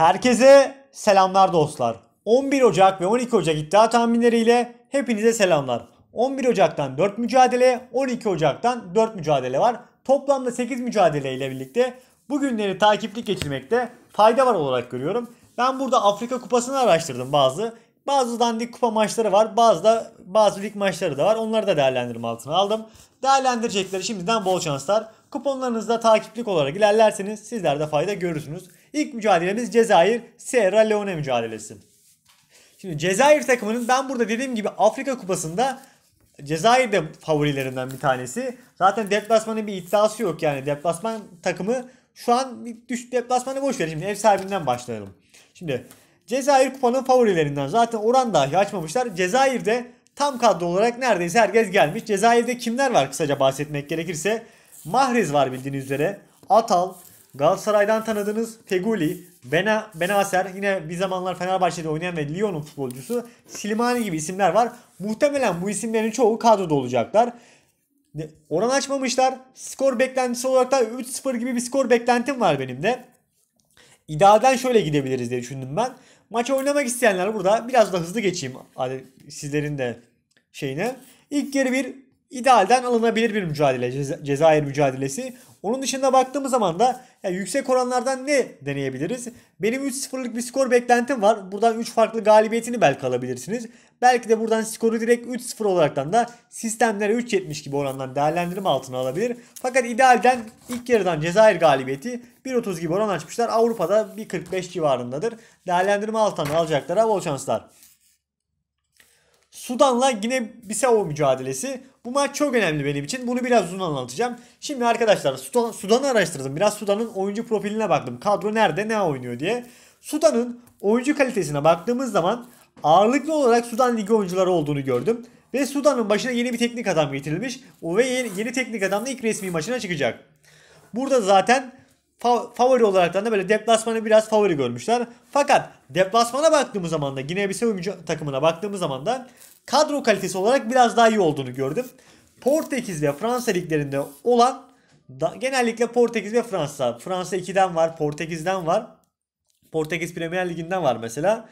Herkese selamlar dostlar. 11 Ocak ve 12 Ocak iddia tahminleriyle hepinize selamlar. 11 Ocak'tan 4 mücadele, 12 Ocak'tan 4 mücadele var. Toplamda 8 mücadele ile birlikte bu günleri takiplik geçirmekte fayda var olarak görüyorum. Ben burada Afrika Kupası'nı araştırdım bazı. Bazı dandik kupa maçları var. Bazı da bazı lig maçları da var. Onları da değerlendirme altına aldım. Değerlendirecekleri şimdiden bol şanslar. Kuponlarınızda takiplik olarak ilerlerseniz sizler de fayda görürsünüz. İlk mücadelemiz Cezayir Sierra Leone mücadelesi. Şimdi Cezayir takımının ben burada dediğim gibi Afrika Kupası'nda Cezayir de favorilerinden bir tanesi. Zaten deplasmanın bir iddiası yok yani. Deplasman takımı şu an düş deplasmanı boş ver. Şimdi ev sahibinden başlayalım. Şimdi Cezayir kupanın favorilerinden zaten oran dahi açmamışlar. Cezayir'de tam kadro olarak neredeyse herkes gelmiş. Cezayir'de kimler var kısaca bahsetmek gerekirse. Mahrez var bildiğiniz üzere. Atal, Galatasaray'dan tanıdığınız Feguli, Bena, Benaser yine bir zamanlar Fenerbahçe'de oynayan ve Lyon'un futbolcusu Slimani gibi isimler var. Muhtemelen bu isimlerin çoğu kadroda olacaklar. Oran açmamışlar. Skor beklentisi olarak da 3-0 gibi bir skor beklentim var benim de. İdealden şöyle gidebiliriz diye düşündüm ben. Maça oynamak isteyenler burada biraz da hızlı geçeyim sizlerin de şeyine. İlk yarı bir idealden alınabilir bir mücadele. Cezayir mücadelesi. Onun dışında baktığımız zaman da yani yüksek oranlardan ne deneyebiliriz? Benim 3-0'lık bir skor beklentim var. Buradan 3 farklı galibiyetini belki alabilirsiniz. Belki de buradan skoru direkt 3-0 olaraktan da sistemlere 3.70 gibi orandan değerlendirme altına alabilir. Fakat idealden ilk yarıdan Cezayir galibiyeti 1.30 gibi oran açmışlar. Avrupa'da 1.45 civarındadır. Değerlendirme altına alacaklara bol şanslar. Sudan'la yine Bissau mücadelesi. Bu maç çok önemli benim için. Bunu biraz uzun anlatacağım. Şimdi arkadaşlar Sudan, Sudan'ı araştırdım. Biraz Sudan'ın oyuncu profiline baktım. Kadro nerede ne oynuyor diye. Sudan'ın oyuncu kalitesine baktığımız zaman ağırlıklı olarak Sudan Ligi oyuncuları olduğunu gördüm. Ve Sudan'ın başına yeni bir teknik adam getirilmiş. O ve yeni, yeni teknik adam da ilk resmi maçına çıkacak. Burada zaten favori olarak da böyle deplasmanı biraz favori görmüşler. Fakat deplasmana baktığımız zaman da Gine Bissau takımına baktığımız zaman da kadro kalitesi olarak biraz daha iyi olduğunu gördüm. Portekiz ve Fransa liglerinde olan da, genellikle Portekiz ve Fransa. Fransa 2'den var, Portekiz'den var. Portekiz Premier Ligi'nden var mesela.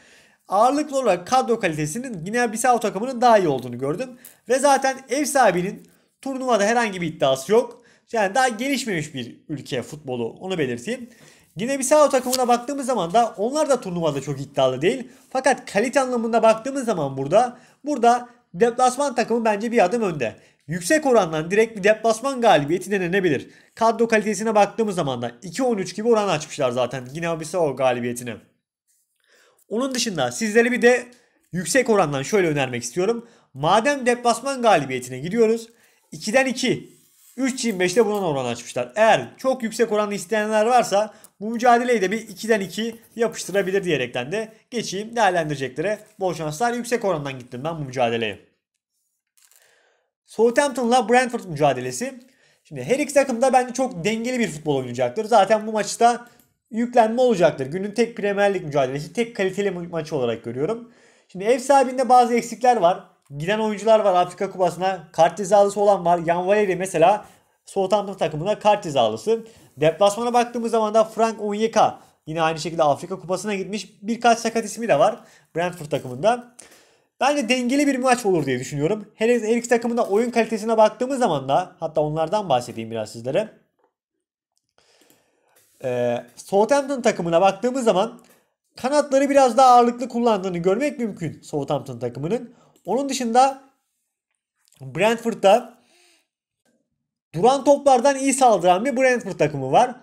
Ağırlıklı olarak kadro kalitesinin Guinea Bissau takımının daha iyi olduğunu gördüm. Ve zaten ev sahibinin turnuvada herhangi bir iddiası yok. Yani daha gelişmemiş bir ülke futbolu onu belirteyim. Yine Bissau takımına baktığımız zaman da onlar da turnuvada çok iddialı değil. Fakat kalite anlamında baktığımız zaman burada burada deplasman takımı bence bir adım önde. Yüksek orandan direkt bir deplasman galibiyeti denenebilir. Kadro kalitesine baktığımız zaman da 2-13 gibi oran açmışlar zaten Guinea Bissau galibiyetini. Onun dışında sizlere bir de yüksek orandan şöyle önermek istiyorum. Madem deplasman galibiyetine gidiyoruz 2'den 2 3.25'te buna oran açmışlar. Eğer çok yüksek oranlı isteyenler varsa bu mücadeleyi de bir 2'den 2 yapıştırabilir diyerekten de geçeyim değerlendireceklere. Bol şanslar yüksek orandan gittim ben bu mücadeleye. Southampton'la Brentford mücadelesi. Şimdi her iki takım da bence çok dengeli bir futbol oynayacaktır. Zaten bu maçta yüklenme olacaktır. Günün tek Premier Lig mücadelesi, tek kaliteli maçı olarak görüyorum. Şimdi ev sahibinde bazı eksikler var. Giden oyuncular var Afrika Kupası'na. Kart cezalısı olan var. Yan Valeri mesela Southampton takımına kart cezalısı. Deplasmana baktığımız zaman da Frank Onyeka yine aynı şekilde Afrika Kupası'na gitmiş. Birkaç sakat ismi de var Brentford takımında. Ben de dengeli bir maç olur diye düşünüyorum. Hele her iki takımın da oyun kalitesine baktığımız zaman da hatta onlardan bahsedeyim biraz sizlere. Ee, Southampton takımına baktığımız zaman kanatları biraz daha ağırlıklı kullandığını görmek mümkün Southampton takımının. Onun dışında Brentford'da Duran toplardan iyi saldıran bir Brentford takımı var.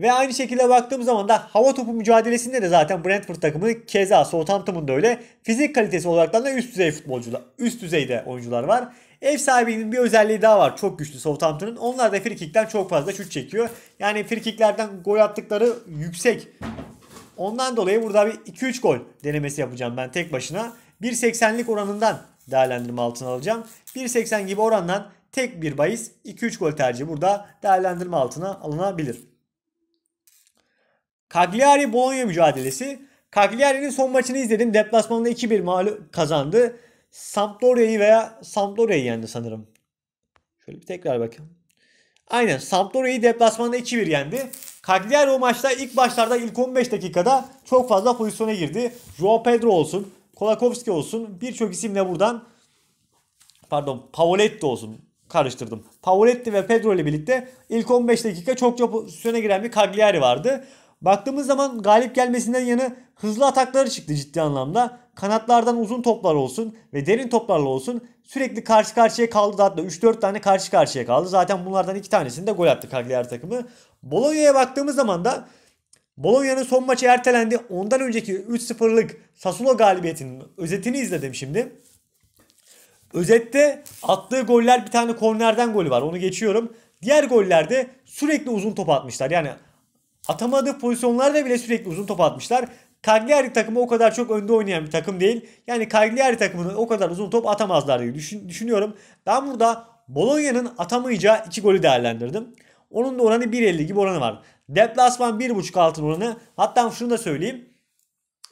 Ve aynı şekilde baktığım zaman da hava topu mücadelesinde de zaten Brentford takımı keza Southampton'un da öyle fizik kalitesi olarak da üst düzey futbolcular, üst düzeyde oyuncular var. Ev sahibinin bir özelliği daha var. Çok güçlü Southampton'ın. Onlar da frikikten çok fazla şut çekiyor. Yani frikiklerden gol attıkları yüksek. Ondan dolayı burada bir 2-3 gol denemesi yapacağım ben tek başına. 1.80'lik oranından değerlendirme altına alacağım. 1.80 gibi orandan tek bir bahis 2-3 gol tercihi burada değerlendirme altına alınabilir. Cagliari-Bologna mücadelesi. Cagliari'nin son maçını izledim. Deplasmanda 2-1 mağlup kazandı. Sampdoria'yı veya Sampdoria'yı yendi sanırım. Şöyle bir tekrar bakayım. Aynen Sampdoria'yı deplasmanda 2-1 yendi. Cagliari o maçta ilk başlarda ilk 15 dakikada çok fazla pozisyona girdi. João Pedro olsun, Kolakowski olsun birçok isimle buradan pardon Pavoletti olsun karıştırdım. Pavoletti ve Pedro ile birlikte ilk 15 dakika çok pozisyona giren bir Cagliari vardı. Baktığımız zaman galip gelmesinden yanı hızlı atakları çıktı ciddi anlamda. Kanatlardan uzun toplar olsun ve derin toplarla olsun sürekli karşı karşıya kaldı. Hatta 3-4 tane karşı karşıya kaldı. Zaten bunlardan 2 tanesini de gol attı Cagliari takımı. Bologna'ya baktığımız zaman da Bologna'nın son maçı ertelendi. Ondan önceki 3-0'lık Sassuolo galibiyetinin özetini izledim şimdi. Özette attığı goller bir tane kornerden golü var. Onu geçiyorum. Diğer gollerde sürekli uzun top atmışlar. Yani atamadığı pozisyonlarda bile sürekli uzun top atmışlar. Cagliari takımı o kadar çok önde oynayan bir takım değil. Yani Cagliari takımını o kadar uzun top atamazlar diye düşün, düşünüyorum. Ben burada Bologna'nın atamayacağı iki golü değerlendirdim. Onun da oranı 1.50 gibi oranı var. Deplasman 1.5 altın oranı. Hatta şunu da söyleyeyim.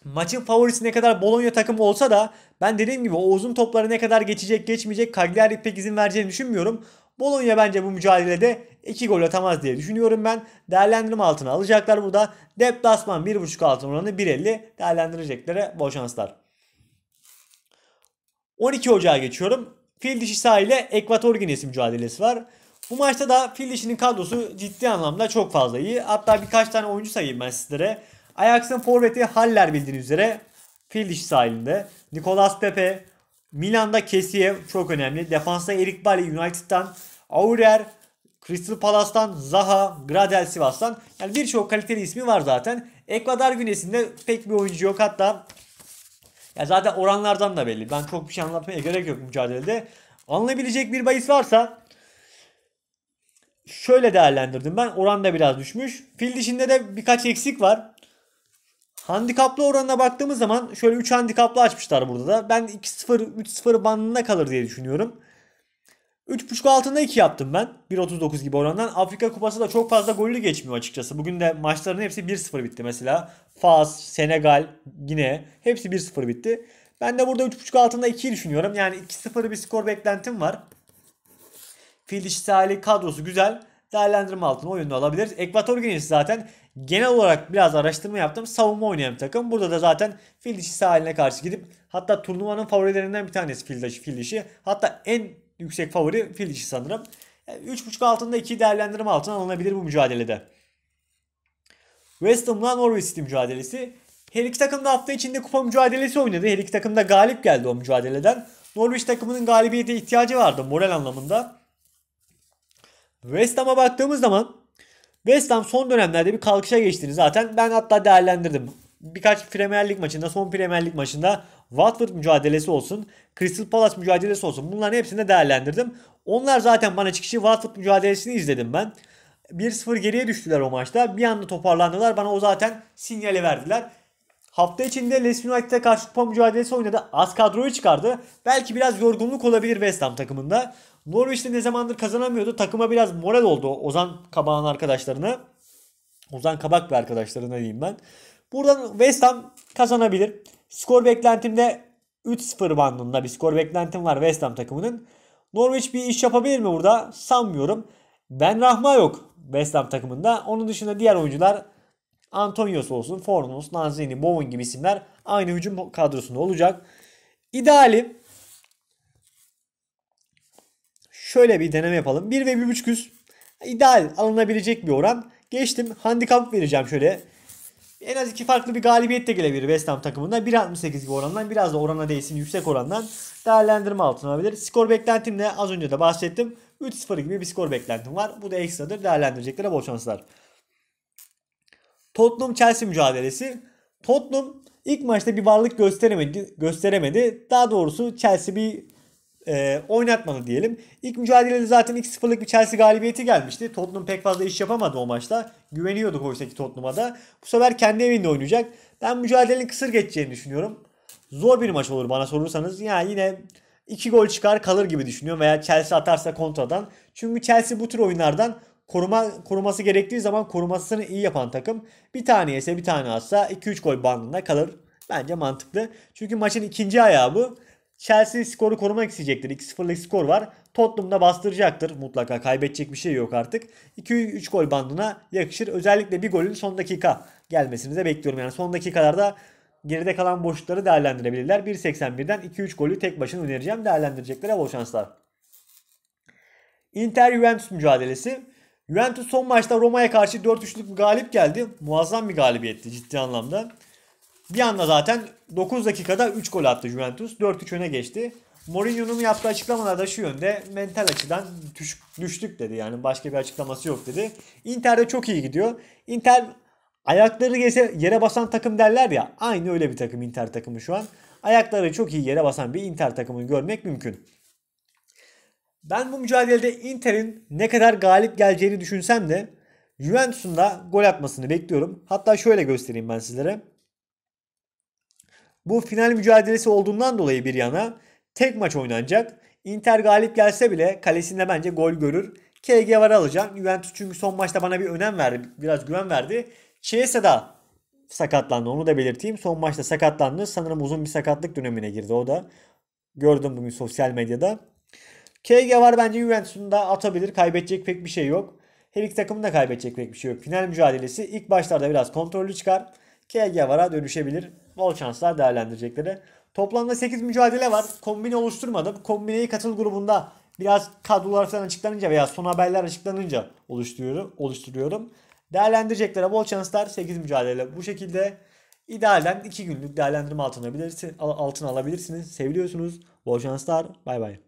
Maçın favorisi ne kadar Bologna takımı olsa da ben dediğim gibi o uzun topları ne kadar geçecek geçmeyecek Cagliari pek izin vereceğini düşünmüyorum. Bologna bence bu mücadelede 2 gol atamaz diye düşünüyorum ben. Değerlendirme altına alacaklar bu da. Deplasman 1.5 altın oranı 1.50 değerlendireceklere bol şanslar. 12 Ocağı geçiyorum. Fil dişi sahile Ekvator Ginesi mücadelesi var. Bu maçta da fil dişinin kadrosu ciddi anlamda çok fazla iyi. Hatta birkaç tane oyuncu sayayım ben sizlere. Ajax'ın forveti Haller bildiğiniz üzere fil sahilinde. Nicolas Pepe, Milan'da Kessie çok önemli. Defansta Erik Bali United'dan, Aurier, Crystal Palace'tan, Zaha, Gradel Sivas'tan. Yani birçok kaliteli ismi var zaten. Ekvador günesinde pek bir oyuncu yok. Hatta ya zaten oranlardan da belli. Ben çok bir şey anlatmaya gerek yok mücadelede. Anlayabilecek bir bahis varsa şöyle değerlendirdim ben. Oran da biraz düşmüş. Fil dişinde de birkaç eksik var. Handikaplı oranına baktığımız zaman şöyle 3 handikaplı açmışlar burada da. Ben 2-0 3-0 bandına kalır diye düşünüyorum. 3.5 altında 2 yaptım ben. 1.39 gibi orandan. Afrika Kupası da çok fazla gollü geçmiyor açıkçası. Bugün de maçların hepsi 1-0 bitti mesela. Fas, Senegal, Gine hepsi 1-0 bitti. Ben de burada 3.5 altında 2'yi düşünüyorum. Yani 2-0 bir skor beklentim var. Fil dişi kadrosu güzel. Değerlendirme altına oyunu alabiliriz. Ekvator Ginesi zaten genel olarak biraz araştırma yaptım. Savunma oynayan bir takım. Burada da zaten fil sahiline karşı gidip hatta turnuvanın favorilerinden bir tanesi fil dişi. Hatta en yüksek favori fil dişi sanırım. 3.5 altında 2 değerlendirme altına alınabilir bu mücadelede. West Ham'la Norwich City mücadelesi. Her iki takım da hafta içinde kupa mücadelesi oynadı. Her iki takım da galip geldi o mücadeleden. Norwich takımının galibiyete ihtiyacı vardı moral anlamında. West Ham'a baktığımız zaman West Ham son dönemlerde bir kalkışa geçtiğini zaten ben hatta değerlendirdim. Birkaç Premier Lig maçında, son Premier Lig maçında Watford mücadelesi olsun, Crystal Palace mücadelesi olsun bunların hepsini değerlendirdim. Onlar zaten bana çıkışı Watford mücadelesini izledim ben. 1-0 geriye düştüler o maçta. Bir anda toparlandılar. Bana o zaten sinyali verdiler. Hafta içinde Leeds United'a karşı kupa mücadelesi oynadı. Az kadroyu çıkardı. Belki biraz yorgunluk olabilir West Ham takımında. Norwich de ne zamandır kazanamıyordu. Takıma biraz moral oldu Ozan Kabak'ın arkadaşlarına. Ozan Kabak ve arkadaşlarına diyeyim ben. Buradan West Ham kazanabilir. Skor beklentimde 3-0 bandında bir skor beklentim var West Ham takımının. Norwich bir iş yapabilir mi burada? Sanmıyorum. Ben Rahma yok West Ham takımında. Onun dışında diğer oyuncular Antonios olsun, Fornos, Lanzini, Bowen gibi isimler aynı hücum kadrosunda olacak. İdeali şöyle bir deneme yapalım. 1 ve 1.5 üst ideal alınabilecek bir oran. Geçtim handikap vereceğim şöyle. En az iki farklı bir galibiyet de gelebilir West Ham takımında. 1.68 gibi orandan biraz da orana değsin yüksek orandan değerlendirme altına alabilir. Skor beklentimle az önce de bahsettim. 3-0 gibi bir skor beklentim var. Bu da ekstradır değerlendireceklere bol şanslar. Tottenham Chelsea mücadelesi. Tottenham ilk maçta bir varlık gösteremedi. gösteremedi. Daha doğrusu Chelsea bir e, oynatmadı diyelim. İlk mücadelede zaten 2-0'lık bir Chelsea galibiyeti gelmişti. Tottenham pek fazla iş yapamadı o maçta. Güveniyorduk oysa ki Tottenham'a da. Bu sefer kendi evinde oynayacak. Ben mücadelenin kısır geçeceğini düşünüyorum. Zor bir maç olur bana sorursanız. Yani yine 2 gol çıkar kalır gibi düşünüyorum veya Chelsea atarsa kontradan. Çünkü Chelsea bu tür oyunlardan koruma koruması gerektiği zaman korumasını iyi yapan takım bir tane yese bir tane atsa 2-3 gol bandında kalır. Bence mantıklı. Çünkü maçın ikinci ayağı bu. Chelsea skoru korumak isteyecektir. 2-0'lık skor var. Tottenham da bastıracaktır mutlaka. Kaybedecek bir şey yok artık. 2-3 gol bandına yakışır. Özellikle bir golün son dakika gelmesini de bekliyorum. Yani son dakikalarda geride kalan boşlukları değerlendirebilirler. 1.81'den 2-3 golü tek başına önereceğim. Değerlendirecekler bol şanslar. Inter Juventus mücadelesi. Juventus son maçta Roma'ya karşı 4-3'lük bir galip geldi. Muazzam bir galibiyetti ciddi anlamda. Bir anda zaten 9 dakikada 3 gol attı Juventus. 4-3 öne geçti. Mourinho'nun yaptığı açıklamalar da şu yönde mental açıdan düş, düştük dedi. Yani başka bir açıklaması yok dedi. Inter'de çok iyi gidiyor. Inter ayakları yere basan takım derler ya. Aynı öyle bir takım Inter takımı şu an. Ayakları çok iyi yere basan bir Inter takımını görmek mümkün. Ben bu mücadelede Inter'in ne kadar galip geleceğini düşünsem de Juventus'un da gol atmasını bekliyorum. Hatta şöyle göstereyim ben sizlere. Bu final mücadelesi olduğundan dolayı bir yana tek maç oynanacak. Inter galip gelse bile kalesinde bence gol görür. KG var alacağım. Juventus çünkü son maçta bana bir önem verdi. Biraz güven verdi. Chiesa da sakatlandı. Onu da belirteyim. Son maçta sakatlandı. Sanırım uzun bir sakatlık dönemine girdi o da. Gördüm bugün sosyal medyada. KG var bence Juventus'un da atabilir. Kaybedecek pek bir şey yok. Her iki takımın da kaybedecek pek bir şey yok. Final mücadelesi ilk başlarda biraz kontrollü çıkar. KG vara dönüşebilir. Bol şanslar değerlendirecekleri. Toplamda 8 mücadele var. Kombine oluşturmadım. Kombineyi katıl grubunda biraz kadrolar falan açıklanınca veya son haberler açıklanınca oluşturuyorum. oluşturuyorum. Değerlendireceklere bol şanslar 8 mücadele bu şekilde. İdealden 2 günlük değerlendirme altına, altına alabilirsiniz. Seviliyorsunuz. Bol şanslar. Bay bay.